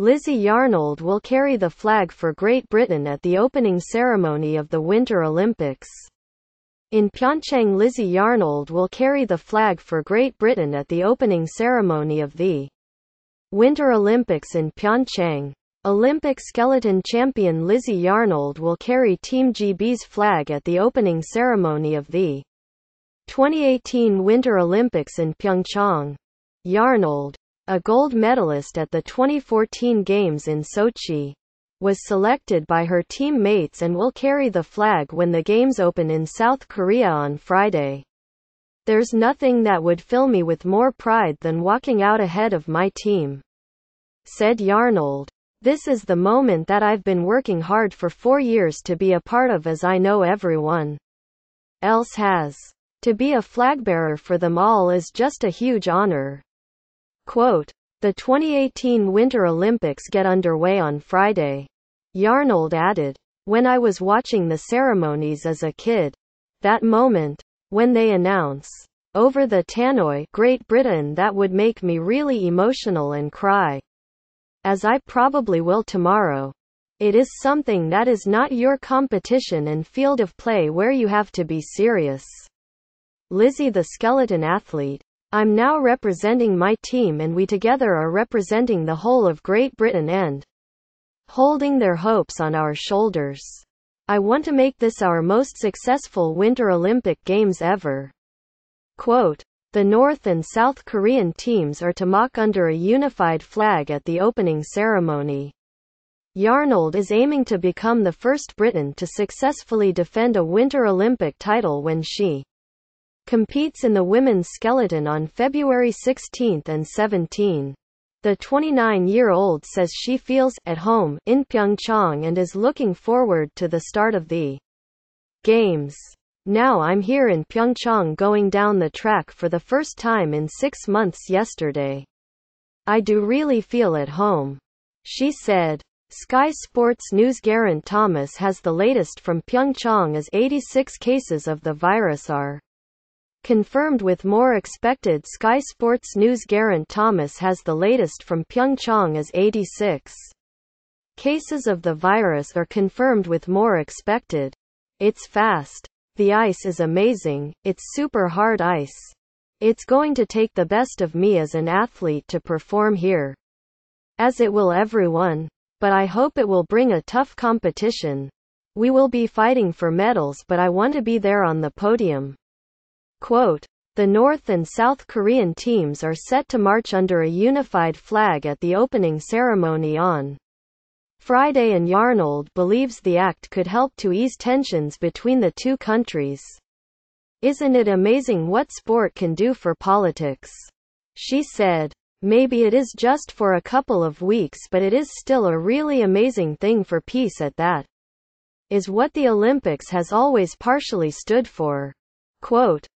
Lizzie Yarnold will carry the flag for Great Britain at the opening ceremony of the Winter Olympics. In Pyeongchang Lizzie Yarnold will carry the flag for Great Britain at the opening ceremony of the Winter Olympics in Pyeongchang. Olympic skeleton champion Lizzie Yarnold will carry Team GB's flag at the opening ceremony of the 2018 Winter Olympics in Pyeongchang. Yarnold, a gold medalist at the 2014 Games in Sochi, was selected by her teammates and will carry the flag when the Games open in South Korea on Friday. There's nothing that would fill me with more pride than walking out ahead of my team, said Yarnold. This is the moment that I've been working hard for four years to be a part of as I know everyone else has. To be a flagbearer for them all is just a huge honor. Quote, the 2018 Winter Olympics get underway on Friday. Yarnold added, when I was watching the ceremonies as a kid, that moment, when they announce, over the Tannoy, Great Britain that would make me really emotional and cry. As I probably will tomorrow. It is something that is not your competition and field of play where you have to be serious. Lizzie the Skeleton Athlete. I'm now representing my team and we together are representing the whole of Great Britain and holding their hopes on our shoulders. I want to make this our most successful Winter Olympic Games ever. Quote, the North and South Korean teams are to mock under a unified flag at the opening ceremony. Yarnold is aiming to become the first Briton to successfully defend a Winter Olympic title when she competes in the women's skeleton on February 16 and 17. The 29-year-old says she feels at home in Pyeongchang and is looking forward to the start of the games. Now I'm here in Pyeongchang going down the track for the first time in six months yesterday. I do really feel at home. She said. Sky Sports News Garant Thomas has the latest from Pyeongchang as 86 cases of the virus are Confirmed with more expected Sky Sports News Garen Thomas has the latest from Pyeongchang as 86. Cases of the virus are confirmed with more expected. It's fast. The ice is amazing, it's super hard ice. It's going to take the best of me as an athlete to perform here. As it will everyone. But I hope it will bring a tough competition. We will be fighting for medals but I want to be there on the podium. Quote, the North and South Korean teams are set to march under a unified flag at the opening ceremony on Friday and Yarnold believes the act could help to ease tensions between the two countries. Isn't it amazing what sport can do for politics? She said. Maybe it is just for a couple of weeks but it is still a really amazing thing for peace at that. Is what the Olympics has always partially stood for. Quote,